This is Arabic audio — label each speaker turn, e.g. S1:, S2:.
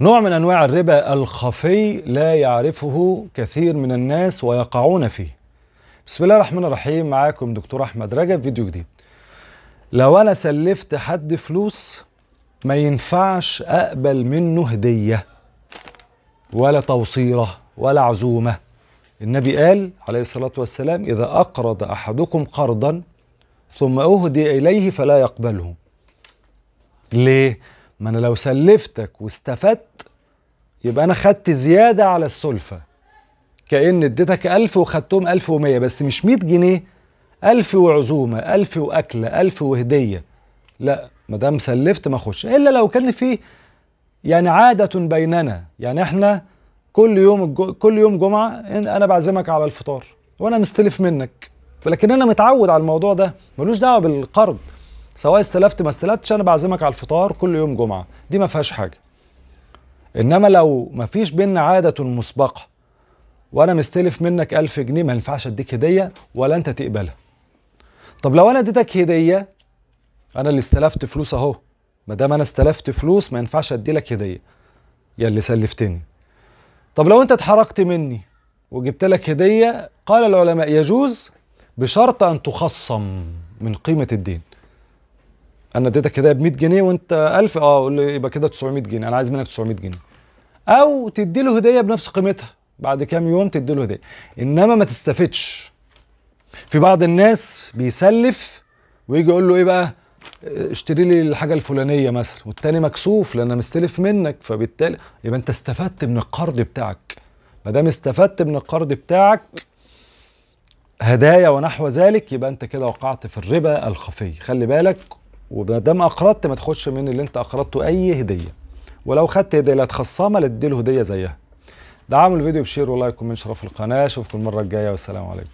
S1: نوع من انواع الربا الخفي لا يعرفه كثير من الناس ويقعون فيه بسم الله الرحمن الرحيم معاكم دكتور احمد رجب فيديو جديد لو انا سلفت حد فلوس ما ينفعش اقبل منه هديه ولا توصيره ولا عزومه النبي قال عليه الصلاه والسلام اذا اقرض احدكم قرضا ثم اهدي اليه فلا يقبله ليه ما انا لو سلفتك واستفدت يبقى انا خدت زياده على السلفه كان اديتك 1000 وخدتهم 1100 بس مش 100 جنيه 1000 وعزومه 1000 واكله 1000 وهديه لا ما دام سلفت ما اخش الا لو كان في يعني عاده بيننا يعني احنا كل يوم كل يوم جمعه انا بعزمك على الفطار وانا مستلف منك ولكن انا متعود على الموضوع ده ملوش دعوه بالقرض سواء استلفت ما استلفتش انا بعزمك على الفطار كل يوم جمعه دي ما فيهاش حاجه انما لو ما فيش بينا عاده مسبقه وانا مستلف منك ألف جنيه ما ينفعش اديك هديه ولا انت تقبلها طب لو انا اديتك هديه انا اللي استلفت فلوس اهو ما دام انا استلفت فلوس ما ينفعش ادي لك هديه يا اللي سلفتني طب لو انت اتحركت مني وجبت لك هديه قال العلماء يجوز بشرط ان تخصم من قيمه الدين انا اديتك كده ب 100 جنيه وانت 1000 اه قول لي يبقى كده 900 جنيه انا عايز منك 900 جنيه او تدي له هديه بنفس قيمتها بعد كام يوم تدي له هديه انما ما تستفدش في بعض الناس بيسلف ويجي يقول له ايه بقى اشتري لي الحاجه الفلانيه مثلا والتاني مكسوف لان انا مستلف منك فبالتالي يبقى انت استفدت من القرض بتاعك ما دام استفدت من القرض بتاعك هدايا ونحو ذلك يبقى انت كده وقعت في الربا الخفي خلي بالك وما دام اقرضت ما تاخدش من اللي انت اقرضته اي هديه ولو خدت هديه لا تخصمها لا تديله هديه زيها دعموا الفيديو بشير ولايك ومن شرف القناه اشوفكم المره الجايه والسلام عليكم